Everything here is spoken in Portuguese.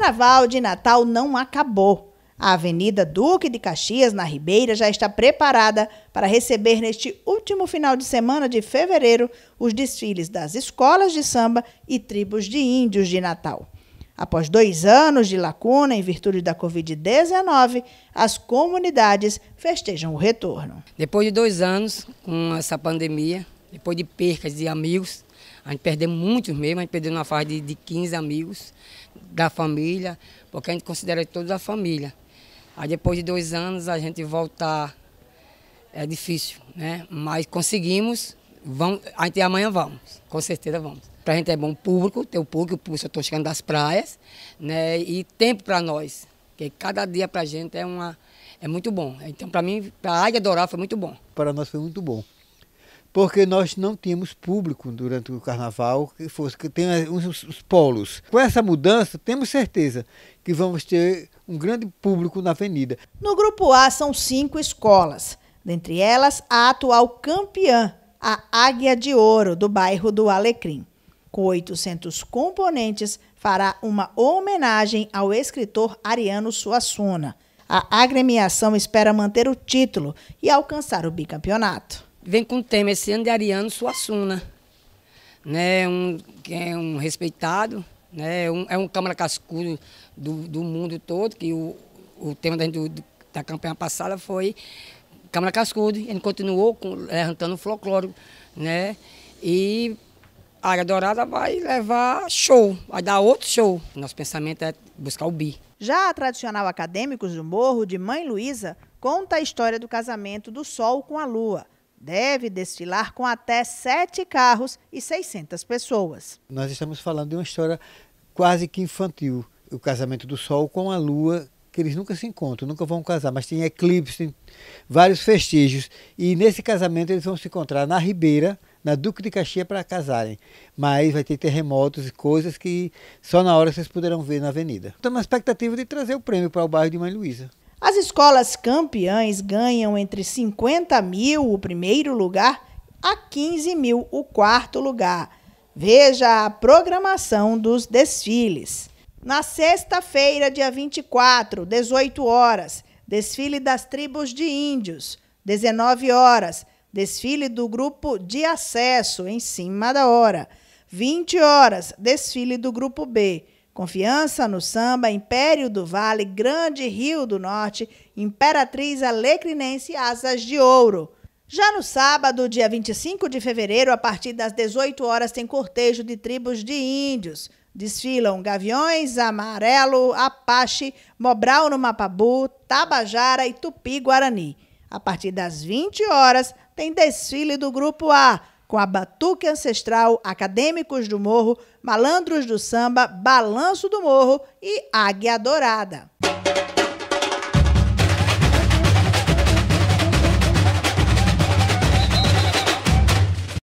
carnaval de Natal não acabou. A Avenida Duque de Caxias, na Ribeira, já está preparada para receber neste último final de semana de fevereiro os desfiles das escolas de samba e tribos de índios de Natal. Após dois anos de lacuna em virtude da Covid-19, as comunidades festejam o retorno. Depois de dois anos com essa pandemia, depois de percas de amigos, a gente perdeu muitos mesmo, a gente perdeu na fase de, de 15 amigos da família, porque a gente considera toda a família. Aí depois de dois anos a gente voltar é difícil, né? Mas conseguimos, vamos, gente amanhã vamos, com certeza vamos. Para a gente é bom público, ter o público, o público estou chegando das praias, né? E tempo para nós, que cada dia para a gente é uma é muito bom. Então para mim, pra a Águia Dourada foi muito bom. Para nós foi muito bom porque nós não tínhamos público durante o carnaval que fosse que tem uns os, polos. Com essa mudança, temos certeza que vamos ter um grande público na avenida. No grupo A são cinco escolas, dentre elas a atual campeã, a Águia de Ouro do bairro do Alecrim. Com 800 componentes, fará uma homenagem ao escritor Ariano Suassuna. A agremiação espera manter o título e alcançar o bicampeonato vem com o tema esse ano de Ariano Suassuna, né? um, que é um respeitado, né? um, é um Câmara Cascudo do, do mundo todo, que o, o tema da, do, da campanha passada foi Câmara Cascudo, ele continuou com, levantando eh, o folclórico, né? E a Área Dourada vai levar show, vai dar outro show. Nosso pensamento é buscar o bi. Já a tradicional Acadêmicos do Morro, de Mãe Luísa, conta a história do casamento do Sol com a Lua deve desfilar com até sete carros e 600 pessoas. Nós estamos falando de uma história quase que infantil. O casamento do Sol com a Lua, que eles nunca se encontram, nunca vão casar, mas tem eclipse, tem vários vestígios. E nesse casamento eles vão se encontrar na Ribeira, na Duque de Caxias, para casarem. Mas vai ter terremotos e coisas que só na hora vocês poderão ver na avenida. Estamos uma expectativa de trazer o prêmio para o bairro de Mãe Luísa. As escolas campeãs ganham entre 50 mil o primeiro lugar a 15 mil o quarto lugar. Veja a programação dos desfiles. Na sexta-feira, dia 24, 18 horas, desfile das tribos de índios. 19 horas, desfile do grupo de acesso em cima da hora. 20 horas, desfile do grupo B. Confiança no Samba, Império do Vale, Grande Rio do Norte, Imperatriz Alecrinense Asas de Ouro. Já no sábado, dia 25 de fevereiro, a partir das 18 horas, tem cortejo de tribos de índios. Desfilam Gaviões, Amarelo, Apache, Mobral no Mapabu, Tabajara e Tupi-Guarani. A partir das 20 horas, tem desfile do Grupo A, com a Batuque Ancestral, Acadêmicos do Morro, Malandros do Samba, Balanço do Morro e Águia Dourada.